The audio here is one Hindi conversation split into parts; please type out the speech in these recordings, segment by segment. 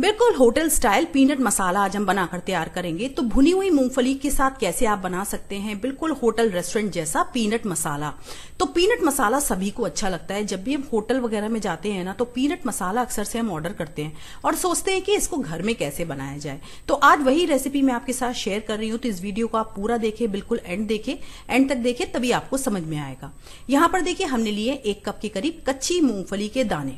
बिल्कुल होटल स्टाइल पीनट मसाला आज हम बनाकर तैयार करेंगे तो भुनी हुई मूंगफली के साथ कैसे आप बना सकते हैं बिल्कुल होटल रेस्टोरेंट जैसा पीनट मसाला तो पीनट मसाला सभी को अच्छा लगता है जब भी हम होटल वगैरह में जाते हैं ना तो पीनट मसाला अक्सर से हम ऑर्डर करते हैं और सोचते हैं कि इसको घर में कैसे बनाया जाए तो आज वही रेसिपी मैं आपके साथ शेयर कर रही हूँ तो इस वीडियो को आप पूरा देखे बिल्कुल एंड देखे एंड तक देखे तभी आपको समझ में आएगा यहाँ पर देखिये हमने लिए एक कप के करीब कच्ची मूंगफली के दाने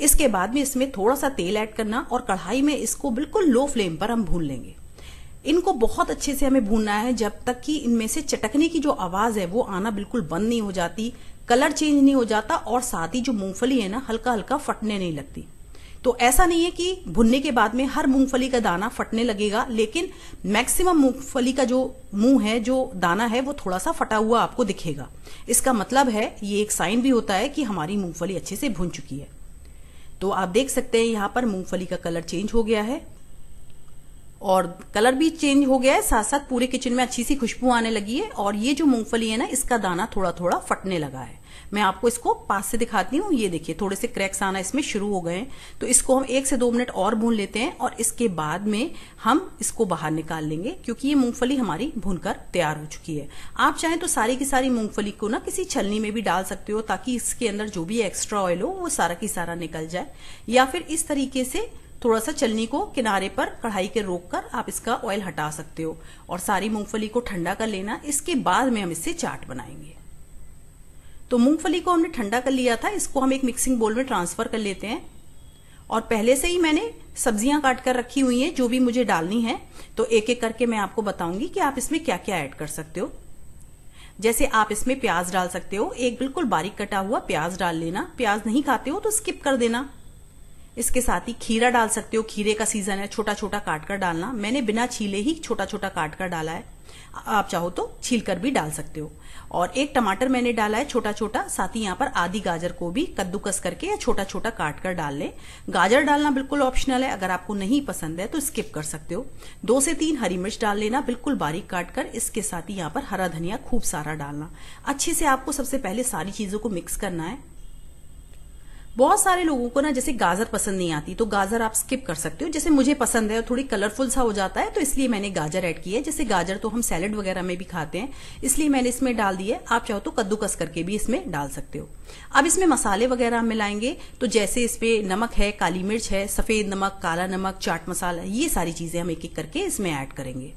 इसके बाद में इसमें थोड़ा सा तेल ऐड करना और कढ़ाई में इसको बिल्कुल लो फ्लेम पर हम भून लेंगे इनको बहुत अच्छे से हमें भूनना है जब तक कि इनमें से चटकने की जो आवाज है वो आना बिल्कुल बंद नहीं हो जाती कलर चेंज नहीं हो जाता और साथ ही जो मूंगफली है ना हल्का हल्का फटने नहीं लगती तो ऐसा नहीं है कि भुनने के बाद में हर मूंगफली का दाना फटने लगेगा लेकिन मैक्सिमम मूंगफली का जो मुंह है जो दाना है वो थोड़ा सा फटा हुआ आपको दिखेगा इसका मतलब है ये एक साइन भी होता है कि हमारी मूंगफली अच्छे से भुन चुकी है तो आप देख सकते हैं यहाँ पर मूंगफली का कलर चेंज हो गया है और कलर भी चेंज हो गया है साथ साथ पूरे किचन में अच्छी सी खुशबू आने लगी है और ये जो मूंगफली है ना इसका दाना थोड़ा थोड़ा फटने लगा है मैं आपको इसको पास से दिखाती हूँ ये देखिए थोड़े से क्रैक्स आना इसमें शुरू हो गए तो इसको हम एक से दो मिनट और भून लेते हैं और इसके बाद में हम इसको बाहर निकाल लेंगे क्योंकि ये मूंगफली हमारी भूनकर तैयार हो चुकी है आप चाहें तो सारी की सारी मूंगफली को ना किसी छलनी में भी डाल सकते हो ताकि इसके अंदर जो भी एक्स्ट्रा ऑयल हो वो सारा की सारा निकल जाए या फिर इस तरीके से थोड़ा सा चलनी को किनारे पर कढ़ाई के रोक कर आप इसका ऑयल हटा सकते हो और सारी मूंगफली को ठंडा कर लेना इसके बाद में हम इससे चाट बनाएंगे तो मूंगफली को हमने ठंडा कर लिया था इसको हम एक मिक्सिंग बोल में ट्रांसफर कर लेते हैं और पहले से ही मैंने सब्जियां काट कर रखी हुई हैं जो भी मुझे डालनी है तो एक एक करके मैं आपको बताऊंगी कि आप इसमें क्या क्या ऐड कर सकते हो जैसे आप इसमें प्याज डाल सकते हो एक बिल्कुल बारीक कटा हुआ प्याज डाल लेना प्याज नहीं खाते हो तो स्किप कर देना इसके साथ ही खीरा डाल सकते हो खीरे का सीजन है छोटा छोटा काटकर डालना मैंने बिना छीले ही छोटा छोटा काटकर डाला है आप चाहो तो छील कर भी डाल सकते हो और एक टमाटर मैंने डाला है छोटा छोटा साथ ही यहाँ पर आधी गाजर को भी कद्दूकस करके या छोटा छोटा काट कर डाल लें गाजर डालना बिल्कुल ऑप्शनल है अगर आपको नहीं पसंद है तो स्किप कर सकते हो दो से तीन हरी मिर्च डाल लेना बिल्कुल बारीक काट कर इसके साथ ही यहाँ पर हरा धनिया खूब सारा डालना अच्छे से आपको सबसे पहले सारी चीजों को मिक्स करना है बहुत सारे लोगों को ना जैसे गाजर पसंद नहीं आती तो गाजर आप स्किप कर सकते हो जैसे मुझे पसंद है और थोड़ी कलरफुल सा हो जाता है तो इसलिए मैंने गाजर ऐड की है जैसे गाजर तो हम सैलड वगैरह में भी खाते हैं इसलिए मैंने इसमें डाल दी है आप चाहो तो कद्दूकस करके भी इसमें डाल सकते हो अब इसमें मसाले वगैरह हम मिलाएंगे तो जैसे इस नमक है काली मिर्च है सफेद नमक काला नमक चाट मसाला ये सारी चीजें हम एक एक करके इसमें ऐड करेंगे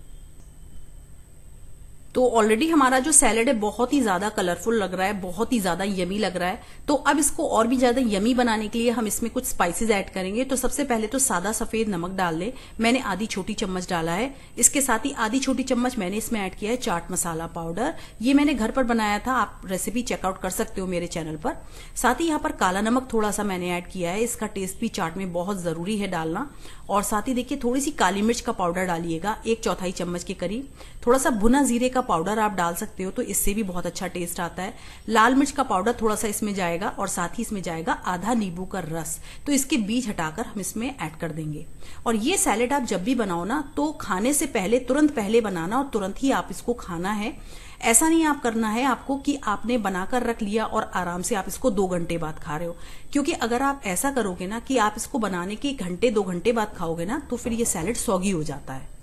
तो ऑलरेडी हमारा जो सैलड है बहुत ही ज्यादा कलरफुल लग रहा है बहुत ही ज्यादा यमी लग रहा है तो अब इसको और भी ज्यादा यमी बनाने के लिए हम इसमें कुछ स्पाइसेस ऐड करेंगे तो सबसे पहले तो सादा सफेद नमक डाल दें मैंने आधी छोटी चम्मच डाला है इसके साथ ही आधी छोटी चम्मच मैंने इसमें ऐड किया है चाट मसाला पाउडर ये मैंने घर पर बनाया था आप रेसिपी चेकआउट कर सकते हो मेरे चैनल पर साथ ही यहाँ पर काला नमक थोड़ा सा मैंने ऐड किया है इसका टेस्ट भी चाट में बहुत जरूरी है डालना और साथ ही देखिए थोड़ी सी काली मिर्च का पाउडर डालिएगा एक चौथाई चम्मच के करीब थोड़ा सा भुना जीरे का पाउडर आप डाल सकते हो तो इससे भी बहुत अच्छा टेस्ट आता है लाल मिर्च का पाउडर थोड़ा सा इसमें जाएगा और साथ ही इसमें जाएगा आधा नींबू का रस तो इसके बीज हटाकर हम इसमें ऐड कर देंगे और ये सैलेड आप जब भी बनाओ ना तो खाने से पहले तुरंत पहले बनाना और तुरंत ही आप इसको खाना है ऐसा नहीं आप करना है आपको कि आपने बनाकर रख लिया और आराम से आप इसको दो घंटे बाद खा रहे हो क्योंकि अगर आप ऐसा करोगे ना कि आप इसको बनाने के घंटे दो घंटे बाद खाओगे ना तो फिर ये सैलेड सौगी हो जाता है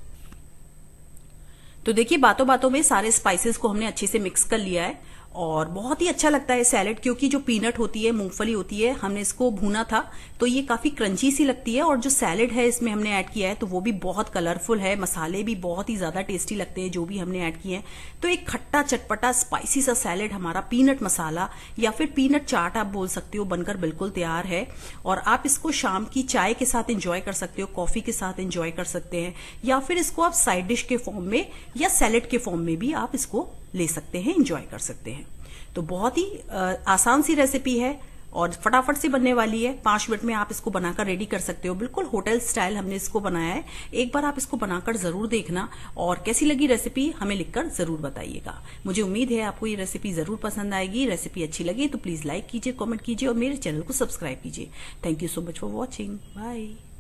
तो देखिए बातों बातों में सारे स्पाइसेस को हमने अच्छे से मिक्स कर लिया है और बहुत ही अच्छा लगता है सैलेड क्योंकि जो पीनट होती है मूंगफली होती है हमने इसको भूना था तो ये काफी क्रंची सी लगती है और जो सैलेड है इसमें हमने ऐड किया है तो वो भी बहुत कलरफुल है मसाले भी बहुत ही ज्यादा टेस्टी लगते हैं जो भी हमने ऐड किए हैं तो एक खट्टा चटपटा स्पाइसी सा सैलेड हमारा पीनट मसाला या फिर पीनट चाट आप बोल सकते हो बनकर बिल्कुल तैयार है और आप इसको शाम की चाय के साथ एंजॉय कर सकते हो कॉफी के साथ एंजॉय कर सकते हैं या फिर इसको आप साइड डिश के फॉर्म में या सैलेड के फॉर्म में भी आप इसको ले सकते हैं इंजॉय कर सकते हैं तो बहुत ही आसान सी रेसिपी है और फटाफट से बनने वाली है पांच मिनट में आप इसको बनाकर रेडी कर सकते हो बिल्कुल होटल स्टाइल हमने इसको बनाया है एक बार आप इसको बनाकर जरूर देखना और कैसी लगी रेसिपी हमें लिखकर जरूर बताइएगा मुझे उम्मीद है आपको ये रेसिपी जरूर पसंद आएगी रेसिपी अच्छी लगी तो प्लीज लाइक कीजिए कॉमेंट कीजिए और मेरे चैनल को सब्सक्राइब कीजिए thank you so much for watching bye